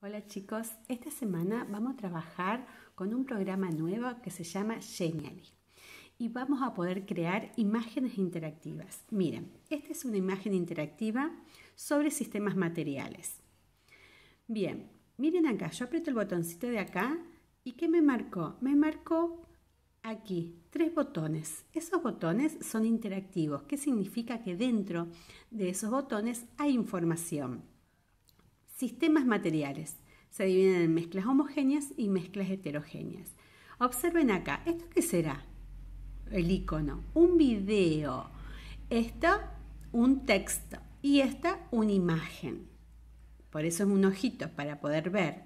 Hola chicos, esta semana vamos a trabajar con un programa nuevo que se llama Genially y vamos a poder crear imágenes interactivas. Miren, esta es una imagen interactiva sobre sistemas materiales. Bien, miren acá, yo aprieto el botoncito de acá y ¿qué me marcó? Me marcó aquí tres botones. Esos botones son interactivos, que significa que dentro de esos botones hay información. Sistemas materiales. Se dividen en mezclas homogéneas y mezclas heterogéneas. Observen acá, ¿esto qué será? El icono, un video. Esto, un texto. Y esta, una imagen. Por eso es un ojito, para poder ver.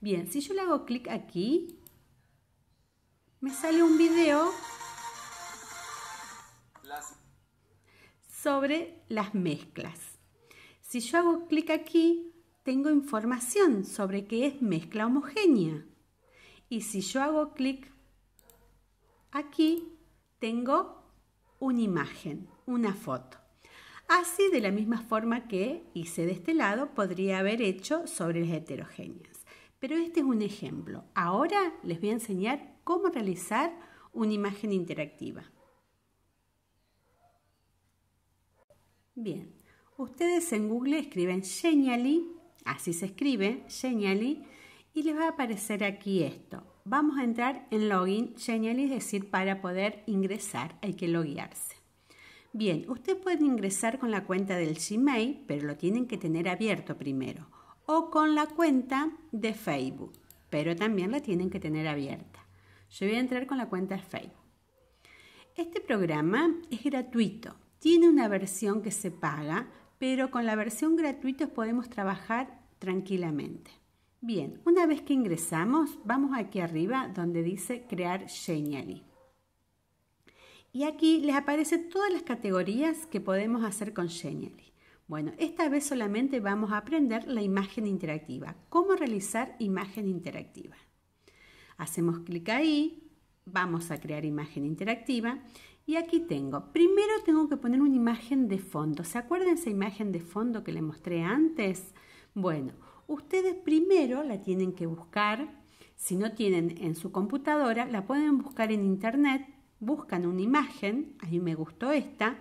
Bien, si yo le hago clic aquí, me sale un video sobre las mezclas. Si yo hago clic aquí, tengo información sobre qué es mezcla homogénea. Y si yo hago clic aquí, tengo una imagen, una foto. Así, de la misma forma que hice de este lado, podría haber hecho sobre las heterogéneas. Pero este es un ejemplo. Ahora les voy a enseñar cómo realizar una imagen interactiva. Bien, ustedes en Google escriben Genially así se escribe, Genially, y les va a aparecer aquí esto. Vamos a entrar en login Genially, es decir, para poder ingresar hay que loguearse. Bien, ustedes pueden ingresar con la cuenta del Gmail, pero lo tienen que tener abierto primero, o con la cuenta de Facebook, pero también la tienen que tener abierta. Yo voy a entrar con la cuenta de Facebook. Este programa es gratuito, tiene una versión que se paga, pero con la versión gratuita podemos trabajar tranquilamente. Bien, una vez que ingresamos, vamos aquí arriba donde dice crear Genially. Y aquí les aparecen todas las categorías que podemos hacer con Genially. Bueno, esta vez solamente vamos a aprender la imagen interactiva, cómo realizar imagen interactiva. Hacemos clic ahí, vamos a crear imagen interactiva y aquí tengo, primero tengo que poner una imagen de fondo. ¿Se acuerdan esa imagen de fondo que le mostré antes? Bueno, ustedes primero la tienen que buscar. Si no tienen en su computadora, la pueden buscar en internet. Buscan una imagen, a mí me gustó esta.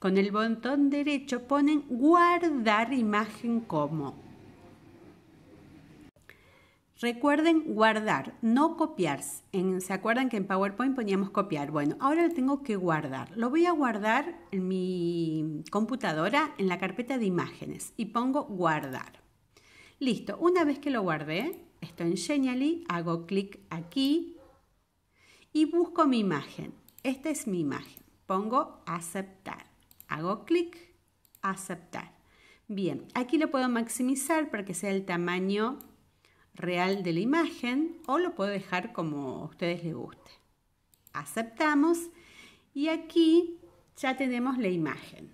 Con el botón derecho ponen guardar imagen como Recuerden guardar, no copiar. ¿Se acuerdan que en PowerPoint poníamos copiar? Bueno, ahora lo tengo que guardar. Lo voy a guardar en mi computadora en la carpeta de imágenes y pongo guardar. Listo, una vez que lo guardé, estoy en Genially, hago clic aquí y busco mi imagen. Esta es mi imagen. Pongo aceptar. Hago clic, aceptar. Bien, aquí lo puedo maximizar para que sea el tamaño real de la imagen o lo puedo dejar como a ustedes les guste. Aceptamos y aquí ya tenemos la imagen.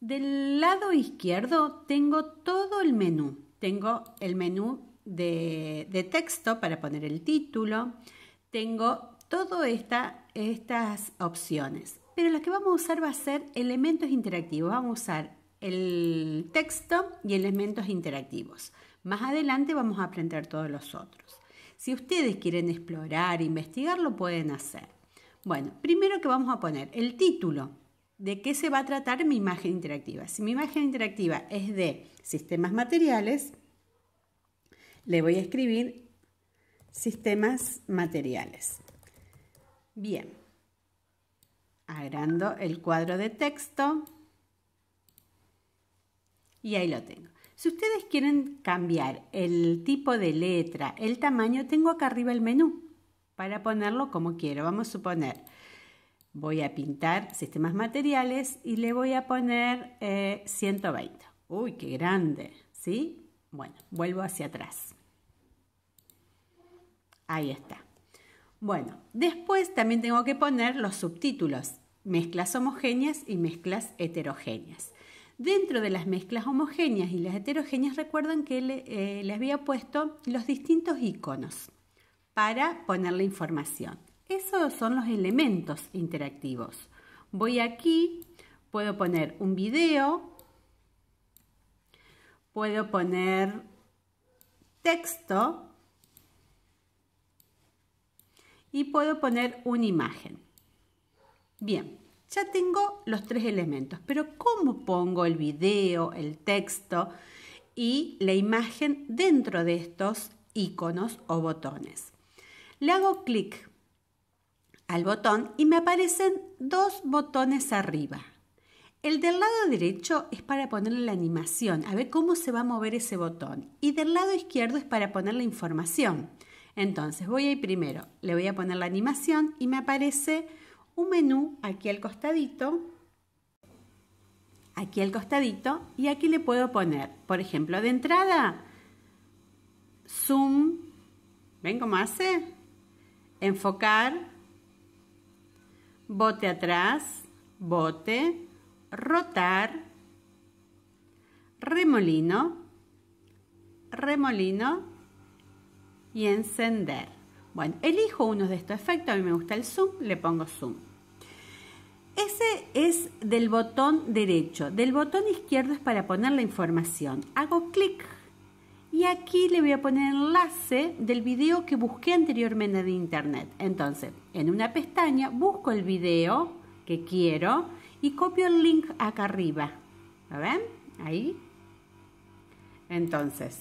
Del lado izquierdo tengo todo el menú. Tengo el menú de, texto para poner el título. Tengo todas estas opciones. Pero las que vamos a usar va a ser elementos interactivos. Vamos a usar el texto y elementos interactivos. Más adelante vamos a aprender todos los otros. Si ustedes quieren explorar, investigar, lo pueden hacer. Bueno, primero que vamos a poner el título. ¿De qué se va a tratar mi imagen interactiva? Si mi imagen interactiva es de sistemas materiales, le voy a escribir sistemas materiales. Bien, agrando el cuadro de texto, y ahí lo tengo. Si ustedes quieren cambiar el tipo de letra, el tamaño, tengo acá arriba el menú para ponerlo como quiero. Vamos a suponer, voy a pintar sistemas materiales y le voy a poner 120. Eh, Uy, qué grande, ¿sí? Bueno, vuelvo hacia atrás. Ahí está. Bueno, después también tengo que poner los subtítulos, mezclas homogéneas y mezclas heterogéneas. Dentro de las mezclas homogéneas y las heterogéneas, recuerden que les eh, había puesto los distintos iconos para poner la información. Esos son los elementos interactivos. Voy aquí, puedo poner un video, puedo poner texto y puedo poner una imagen. Bien, ya tengo los tres elementos, pero ¿cómo pongo el video, el texto y la imagen dentro de estos iconos o botones? Le hago clic al botón y me aparecen dos botones arriba. El del lado derecho es para ponerle la animación, a ver cómo se va a mover ese botón. Y del lado izquierdo es para poner la información. Entonces voy a ir primero, le voy a poner la animación y me aparece un menú aquí al costadito, aquí al costadito y aquí le puedo poner, por ejemplo, de entrada, zoom, ¿ven cómo hace? Enfocar, bote atrás, bote, rotar, remolino, remolino y encender. Bueno, elijo uno de estos efectos, a mí me gusta el zoom, le pongo zoom. Ese es del botón derecho, del botón izquierdo es para poner la información. Hago clic y aquí le voy a poner enlace del video que busqué anteriormente de internet. Entonces, en una pestaña busco el video que quiero y copio el link acá arriba. ven? Ahí. Entonces,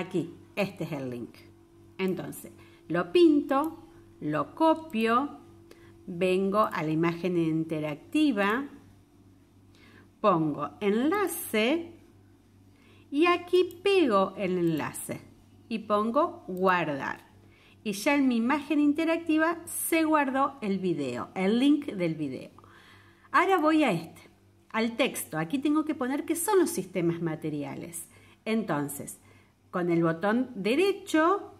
Aquí, este es el link. Entonces, lo pinto, lo copio, vengo a la imagen interactiva, pongo enlace y aquí pego el enlace y pongo guardar. Y ya en mi imagen interactiva se guardó el video, el link del video. Ahora voy a este, al texto. Aquí tengo que poner qué son los sistemas materiales. Entonces, con el botón derecho,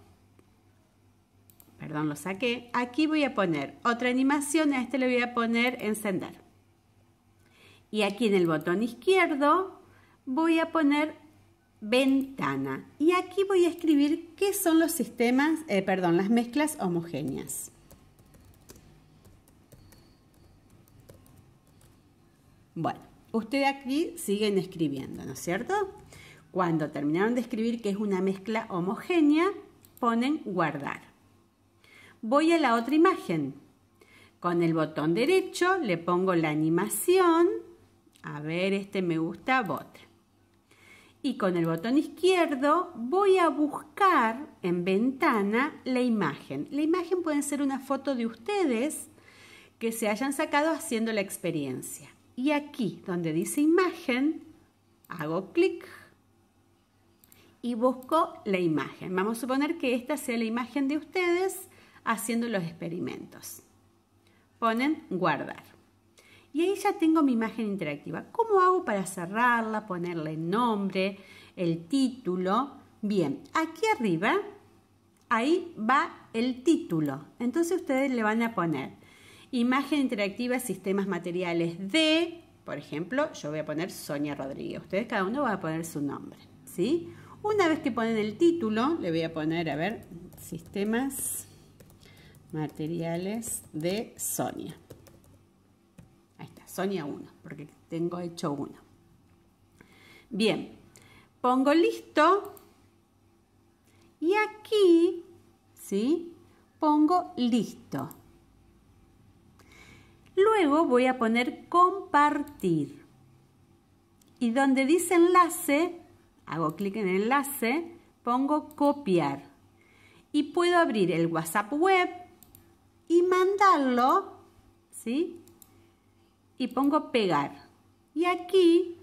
perdón, lo saqué, aquí voy a poner otra animación, a este le voy a poner encender. Y aquí en el botón izquierdo voy a poner ventana. Y aquí voy a escribir qué son los sistemas, eh, perdón, las mezclas homogéneas. Bueno, ustedes aquí siguen escribiendo, ¿no es cierto? Cuando terminaron de escribir que es una mezcla homogénea, ponen guardar. Voy a la otra imagen. Con el botón derecho le pongo la animación. A ver, este me gusta, bote. Y con el botón izquierdo voy a buscar en ventana la imagen. La imagen puede ser una foto de ustedes que se hayan sacado haciendo la experiencia. Y aquí, donde dice imagen, hago clic y busco la imagen. Vamos a suponer que esta sea la imagen de ustedes haciendo los experimentos. Ponen guardar. Y ahí ya tengo mi imagen interactiva. ¿Cómo hago para cerrarla, ponerle nombre, el título? Bien, aquí arriba, ahí va el título. Entonces ustedes le van a poner imagen interactiva, sistemas materiales de, por ejemplo, yo voy a poner Sonia Rodríguez. Ustedes cada uno va a poner su nombre, ¿sí? Una vez que ponen el título, le voy a poner, a ver, sistemas materiales de Sonia. Ahí está, Sonia 1, porque tengo hecho uno. Bien, pongo listo y aquí, ¿sí? Pongo listo. Luego voy a poner compartir. Y donde dice enlace, Hago clic en el enlace, pongo copiar y puedo abrir el WhatsApp web y mandarlo, ¿sí? Y pongo pegar. Y aquí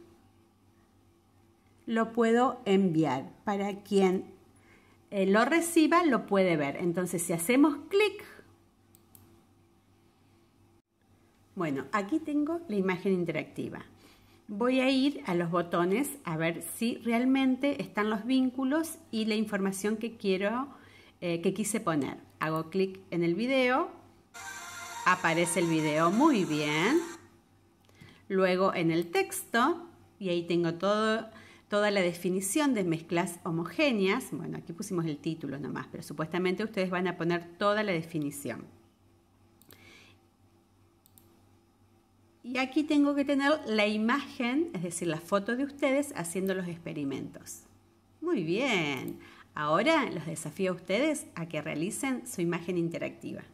lo puedo enviar para quien eh, lo reciba lo puede ver. Entonces si hacemos clic, bueno, aquí tengo la imagen interactiva. Voy a ir a los botones a ver si realmente están los vínculos y la información que quiero, eh, que quise poner. Hago clic en el video, aparece el video muy bien. Luego en el texto, y ahí tengo toda la definición de mezclas homogéneas. Bueno, aquí pusimos el título nomás, pero supuestamente ustedes van a poner toda la definición. Y aquí tengo que tener la imagen, es decir, la foto de ustedes haciendo los experimentos. Muy bien. Ahora los desafío a ustedes a que realicen su imagen interactiva.